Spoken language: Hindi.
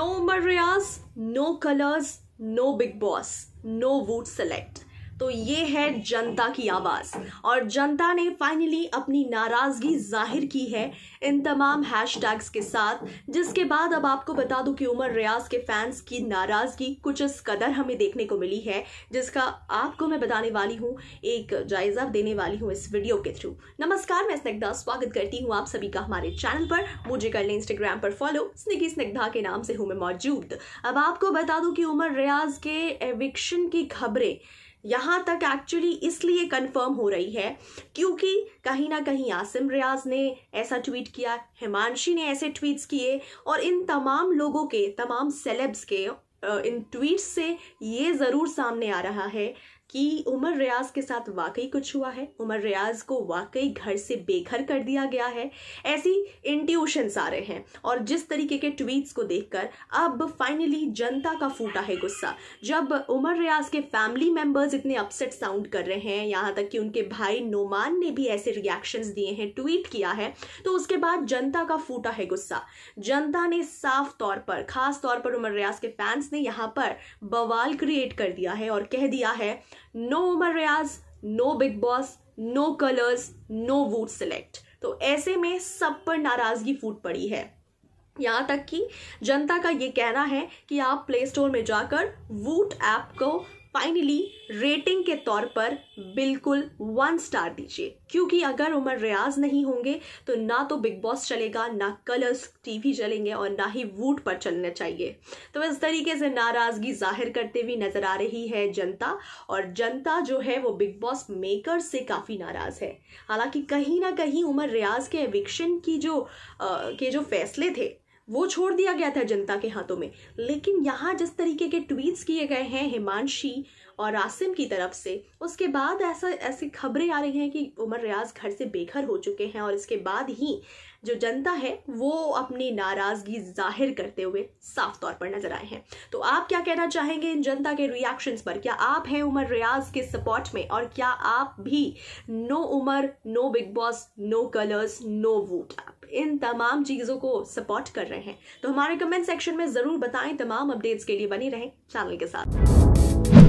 No Marias, no colors, no big boss, no wood select. तो ये है जनता की आवाज़ और जनता ने फाइनली अपनी नाराज़गी जाहिर की है इन तमाम हैशटैग्स के साथ जिसके बाद अब आपको बता दूं कि उमर रियाज के फैंस की नाराज़गी कुछ इस कदर हमें देखने को मिली है जिसका आपको मैं बताने वाली हूँ एक जायजा देने वाली हूँ इस वीडियो के थ्रू नमस्कार मैं स्निग्धा स्वागत करती हूँ आप सभी का हमारे चैनल पर मुझे कर लें इंस्टाग्राम पर फॉलो स्निगी स्निग्धा के नाम से हूं मैं मौजूद अब आपको बता दू की उमर रियाज के एविक्शन की खबरें यहाँ तक एक्चुअली इसलिए कंफर्म हो रही है क्योंकि कहीं ना कहीं आसिम रियाज ने ऐसा ट्वीट किया हिमांशी ने ऐसे ट्वीट्स किए और इन तमाम लोगों के तमाम सेलेब्स के इन ट्वीट्स से ये ज़रूर सामने आ रहा है कि उमर रियाज के साथ वाकई कुछ हुआ है उमर रियाज को वाकई घर से बेघर कर दिया गया है ऐसी इंट्यूशंस आ रहे हैं और जिस तरीके के ट्वीट्स को देखकर अब फाइनली जनता का फूटा है गुस्सा जब उमर रियाज के फैमिली मेंबर्स इतने अपसेट साउंड कर रहे हैं यहाँ तक कि उनके भाई नोमान ने भी ऐसे रिएक्शंस दिए हैं ट्वीट किया है तो उसके बाद जनता का फूटा है गुस्सा जनता ने साफ तौर पर खास तौर पर उमर रियाज के फैंस ने यहाँ पर बवाल क्रिएट कर दिया है और कह दिया है no Umar Riyaz no Bigg Boss no Colors no Voot select तो ऐसे में सब पर नाराजगी फूट पड़ी है यहाँ तक कि जनता का ये कहना है कि आप प्ले स्टोर में जाकर वूट ऐप को फाइनली रेटिंग के तौर पर बिल्कुल वन स्टार दीजिए क्योंकि अगर उमर रियाज नहीं होंगे तो ना तो बिग बॉस चलेगा ना कलर्स टीवी चलेंगे और ना ही वूट पर चलने चाहिए तो इस तरीके से नाराज़गी जाहिर करते हुए नज़र आ रही है जनता और जनता जो है वो बिग बॉस मेकर से काफ़ी नाराज़ है हालांकि कहीं ना कहीं उमर रियाज के एविक्शन की जो आ, के जो फैसले थे वो छोड़ दिया गया था जनता के हाथों में लेकिन यहाँ जिस तरीके के ट्वीट्स किए गए हैं हिमांशी और आसिम की तरफ से उसके बाद ऐसा ऐसी खबरें आ रही हैं कि उमर रियाज घर से बेघर हो चुके हैं और इसके बाद ही जो जनता है वो अपनी नाराज़गी जाहिर करते हुए साफ तौर पर नजर आए हैं तो आप क्या कहना चाहेंगे इन जनता के रिएक्शंस पर क्या आप हैं उमर रियाज के सपोर्ट में और क्या आप भी no Umar no Bigg Boss no Colors no vote आप इन तमाम चीज़ों को सपोर्ट कर रहे हैं तो हमारे कमेंट सेक्शन में ज़रूर बताएं तमाम अपडेट्स के लिए बनी रहें चैनल के साथ